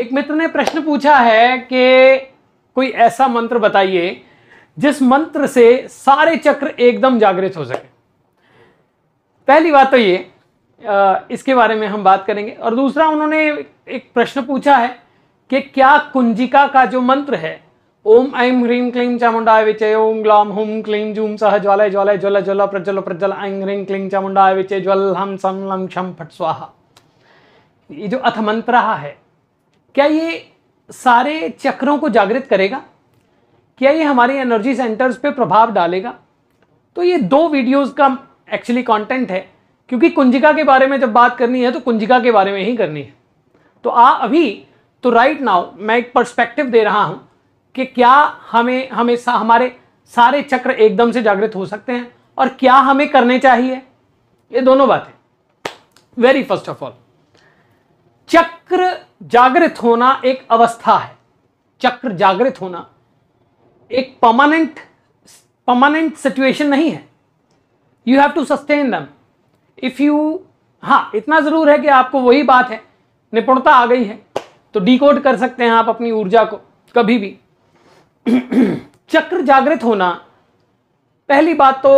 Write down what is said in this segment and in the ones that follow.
एक मित्र ने प्रश्न पूछा है कि कोई ऐसा मंत्र बताइए जिस मंत्र से सारे चक्र एकदम जागृत हो सके पहली बात तो ये इसके बारे में हम बात करेंगे और दूसरा उन्होंने एक प्रश्न पूछा है कि क्या कुंजिका का जो मंत्र है ओम ऐम ह्रीम क्लीम चामुंडा विचय ओम ग्लाम हुम क्लीम जूम सह ज्वालय ज्वालय ज्वल ज्वल प्रज्वल प्रज्वल ऐं ह्रीम क्लीम चामुंडा विचय ज्वल हम सम लम क्षम फट स्वाहा ये जो अथ मंत्र है क्या ये सारे चक्रों को जागृत करेगा क्या ये हमारे एनर्जी सेंटर्स पे प्रभाव डालेगा तो ये दो वीडियोस का एक्चुअली कंटेंट है क्योंकि कुंजिका के बारे में जब बात करनी है तो कुंजिका के बारे में ही करनी है तो आ अभी तो राइट नाउ मैं एक पर्सपेक्टिव दे रहा हूँ कि क्या हमें हमें सा, हमारे सारे चक्र एकदम से जागृत हो सकते हैं और क्या हमें करने चाहिए ये दोनों बातें वेरी फर्स्ट ऑफ ऑल चक्र जागृत होना एक अवस्था है चक्र जागृत होना एक परमानेंट परमानेंट सिचुएशन नहीं है you have to sustain them if you हाँ इतना ज़रूर है कि आपको वही बात है निपुणता आ गई है तो डिकोड कर सकते हैं आप अपनी ऊर्जा को कभी भी चक्र जागृत होना पहली बात तो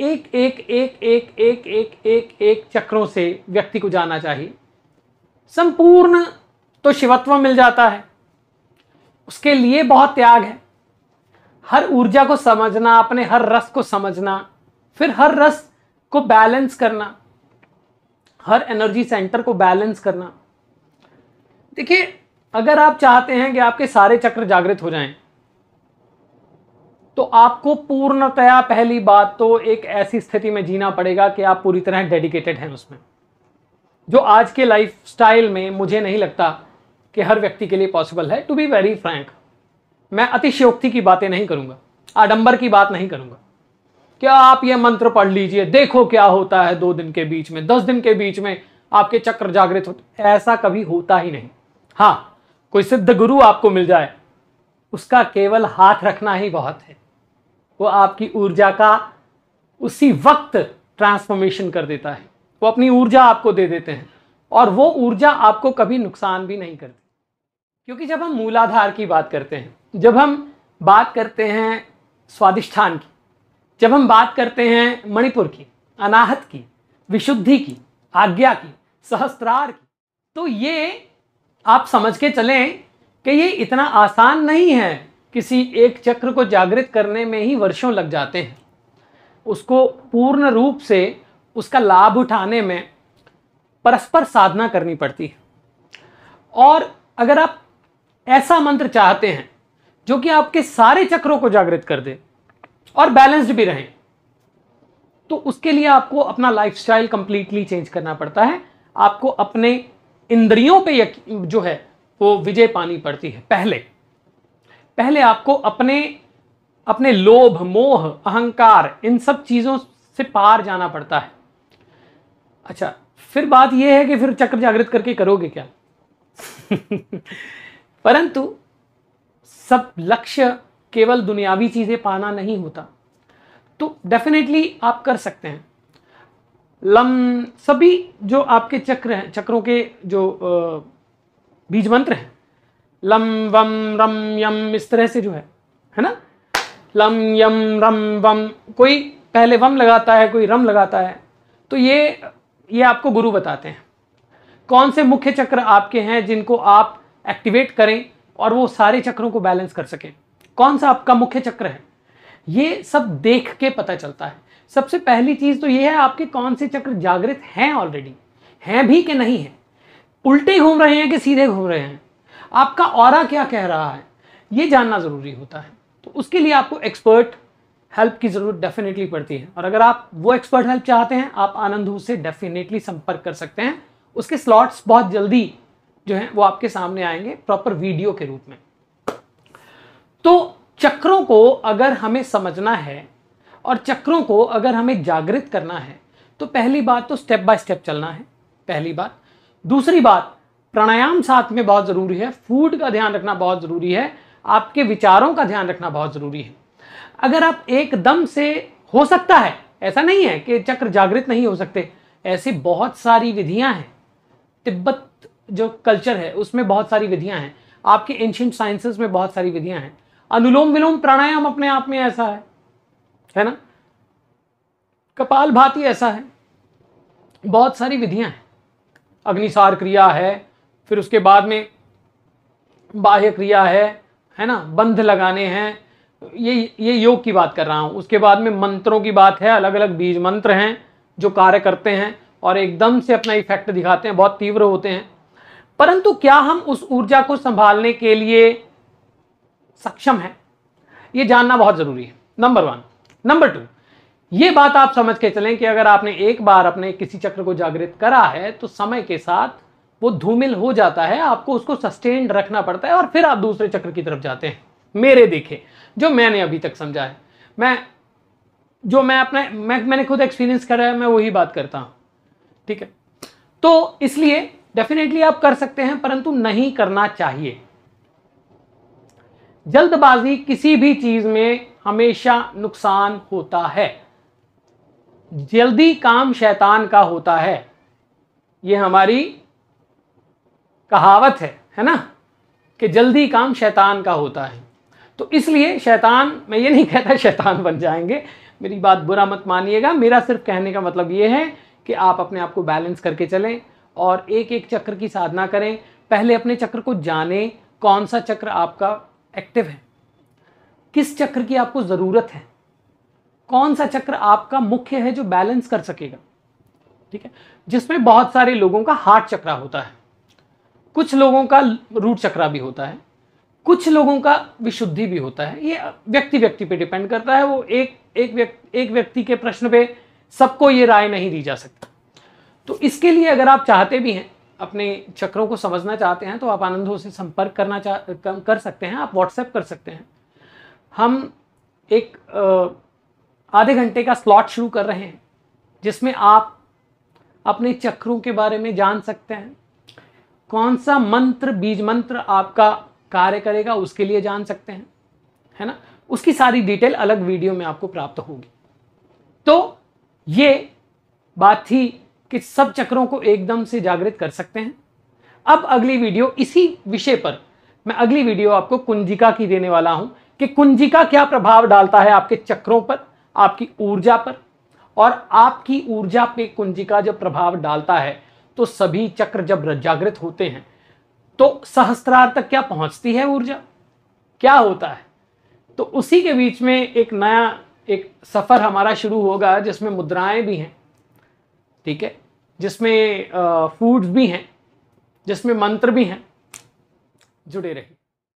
एक एक एक एक एक एक एक एक चक्रों से व्यक्ति को जाना चाहिए संपूर्ण तो शिवत्व मिल जाता है उसके लिए बहुत त्याग है हर ऊर्जा को समझना अपने हर रस को समझना फिर हर रस को बैलेंस करना हर एनर्जी सेंटर को बैलेंस करना देखिए अगर आप चाहते हैं कि आपके सारे चक्र जागृत हो जाएं तो आपको पूर्णतया पहली बात तो एक ऐसी स्थिति में जीना पड़ेगा कि आप पूरी तरह डेडिकेटेड हैं उसमें जो आज के लाइफ स्टाइल में मुझे नहीं लगता कि हर व्यक्ति के लिए पॉसिबल है टू बी वेरी फ्रैंक मैं अतिशयोक्ति की बातें नहीं करूंगा आडंबर की बात नहीं करूंगा क्या आप ये मंत्र पढ़ लीजिए देखो क्या होता है दो दिन के बीच में दस दिन के बीच में आपके चक्र जागृत होते ऐसा कभी होता ही नहीं हाँ कोई सिद्ध गुरु आपको मिल जाए उसका केवल हाथ रखना ही बहुत है वो आपकी ऊर्जा का उसी वक्त ट्रांसफॉर्मेशन कर देता है वो अपनी ऊर्जा आपको दे देते हैं और वो ऊर्जा आपको कभी नुकसान भी नहीं करती क्योंकि जब हम मूलाधार की बात करते हैं तो जब हम बात करते हैं स्वादिष्ठान की जब हम बात करते हैं मणिपुर की अनाहत की विशुद्धि की आज्ञा की सहस्त्रार की तो ये आप समझ के चलें कि ये इतना आसान नहीं है किसी एक चक्र को जागृत करने में ही वर्षों लग जाते हैं उसको पूर्ण रूप से उसका लाभ उठाने में परस्पर साधना करनी पड़ती है और अगर आप ऐसा मंत्र चाहते हैं जो कि आपके सारे चक्रों को जागृत कर दे और बैलेंस्ड भी रहे तो उसके लिए आपको अपना लाइफस्टाइल कंप्लीटली चेंज करना पड़ता है आपको अपने इंद्रियों पे जो है वो विजय पानी पड़ती है पहले पहले आपको अपने अपने लोभ मोह अहंकार इन सब चीज़ों से पार जाना पड़ता है अच्छा फिर बात यह है कि फिर चक्र जागृत करके करोगे क्या परंतु सब लक्ष्य केवल दुनियावी चीज़ें पाना नहीं होता तो डेफिनेटली आप कर सकते हैं लम सभी जो आपके चक्र हैं चक्रों के जो बीज मंत्र हैं लम वम रम यम इस तरह से जो है है ना लम यम रम वम कोई पहले वम लगाता है कोई रम लगाता है तो ये ये आपको गुरु बताते हैं कौन से मुख्य चक्र आपके हैं जिनको आप एक्टिवेट करें और वो सारे चक्रों को बैलेंस कर सकें कौन सा आपका मुख्य चक्र है ये सब देख के पता चलता है सबसे पहली चीज़ तो ये है आपके कौन से चक्र जागृत हैं ऑलरेडी हैं भी कि नहीं हैं उल्टे घूम रहे हैं कि सीधे घूम रहे हैं आपका और क्या कह रहा है ये जानना ज़रूरी होता है तो उसके लिए आपको एक्सपर्ट हेल्प की ज़रूरत डेफिनेटली पड़ती है और अगर आप वो एक्सपर्ट हेल्प चाहते हैं आप आनंद से डेफिनेटली संपर्क कर सकते हैं उसके स्लॉट्स बहुत जल्दी जो है वो आपके सामने आएंगे प्रॉपर वीडियो के रूप में तो चक्रों को अगर हमें समझना है और चक्रों को अगर हमें जागृत करना है तो पहली बात तो स्टेप बाय स्टेप चलना है पहली बात दूसरी बात प्राणायाम साथ में बहुत ज़रूरी है फूड का ध्यान रखना बहुत ज़रूरी है आपके विचारों का ध्यान रखना बहुत ज़रूरी है अगर आप एकदम से हो सकता है ऐसा नहीं है कि चक्र जागृत नहीं हो सकते ऐसी बहुत सारी विधियां हैं तिब्बत जो कल्चर है उसमें बहुत सारी विधियां हैं आपके एंशियंट साइंसेस में बहुत सारी विधियाँ हैं अनुलोम विलोम प्राणायाम अपने आप में ऐसा है है ना कपाल भाती ऐसा है बहुत सारी विधियां हैं अग्निसार क्रिया है फिर उसके बाद में बाह्य क्रिया है है ना बंध लगाने हैं ये ये योग की बात कर रहा हूं उसके बाद में मंत्रों की बात है अलग अलग बीज मंत्र हैं जो कार्य करते हैं और एकदम से अपना इफेक्ट दिखाते हैं बहुत तीव्र होते हैं परंतु क्या हम उस ऊर्जा को संभालने के लिए सक्षम हैं ये जानना बहुत ज़रूरी है नंबर वन नंबर टू ये बात आप समझ के चलें कि अगर आपने एक बार अपने किसी चक्र को जागृत करा है तो समय के साथ वो धूमिल हो जाता है आपको उसको सस्टेन्ड रखना पड़ता है और फिर आप दूसरे चक्र की तरफ जाते हैं मेरे देखे जो मैंने अभी तक समझा है मैं जो मैं अपने मैं मैंने खुद एक्सपीरियंस करा है मैं वही बात करता हूं ठीक है तो इसलिए डेफिनेटली आप कर सकते हैं परंतु नहीं करना चाहिए जल्दबाजी किसी भी चीज में हमेशा नुकसान होता है जल्दी काम शैतान का होता है यह हमारी कहावत है है ना कि जल्दी काम शैतान का होता है तो इसलिए शैतान मैं ये नहीं कहता शैतान बन जाएंगे मेरी बात बुरा मत मानिएगा मेरा सिर्फ कहने का मतलब ये है कि आप अपने आप को बैलेंस करके चलें और एक एक चक्र की साधना करें पहले अपने चक्र को जानें कौन सा चक्र आपका एक्टिव है किस चक्र की आपको ज़रूरत है कौन सा चक्र आपका मुख्य है जो बैलेंस कर सकेगा ठीक है जिसमें बहुत सारे लोगों का हार्ट चक्रा होता है कुछ लोगों का रूट चक्रा भी होता है कुछ लोगों का विशुद्धि भी होता है ये व्यक्ति व्यक्ति पे डिपेंड करता है वो एक एक व्यक्ति एक व्यक्ति के प्रश्न पे सबको ये राय नहीं दी जा सकती तो इसके लिए अगर आप चाहते भी हैं अपने चक्रों को समझना चाहते हैं तो आप आनंदों से संपर्क करना चाह कर सकते हैं आप व्हाट्सएप कर सकते हैं हम एक आधे घंटे का स्लॉट शुरू कर रहे हैं जिसमें आप अपने चक्रों के बारे में जान सकते हैं कौन सा मंत्र बीज मंत्र आपका कार्य करेगा उसके लिए जान सकते हैं है ना उसकी सारी डिटेल अलग वीडियो में आपको प्राप्त होगी तो ये बात थी कि सब चक्रों को एकदम से जागृत कर सकते हैं अब अगली वीडियो इसी विषय पर मैं अगली वीडियो आपको कुंजिका की देने वाला हूं कि कुंजिका क्या प्रभाव डालता है आपके चक्रों पर आपकी ऊर्जा पर और आपकी ऊर्जा पे कुंजिका जब प्रभाव डालता है तो सभी चक्र जब जागृत होते हैं तो सहस्त्रार तक क्या पहुंचती है ऊर्जा क्या होता है तो उसी के बीच में एक नया एक सफ़र हमारा शुरू होगा जिसमें मुद्राएं भी हैं ठीक है जिसमें फूड्स भी हैं जिसमें मंत्र भी हैं जुड़े रहिए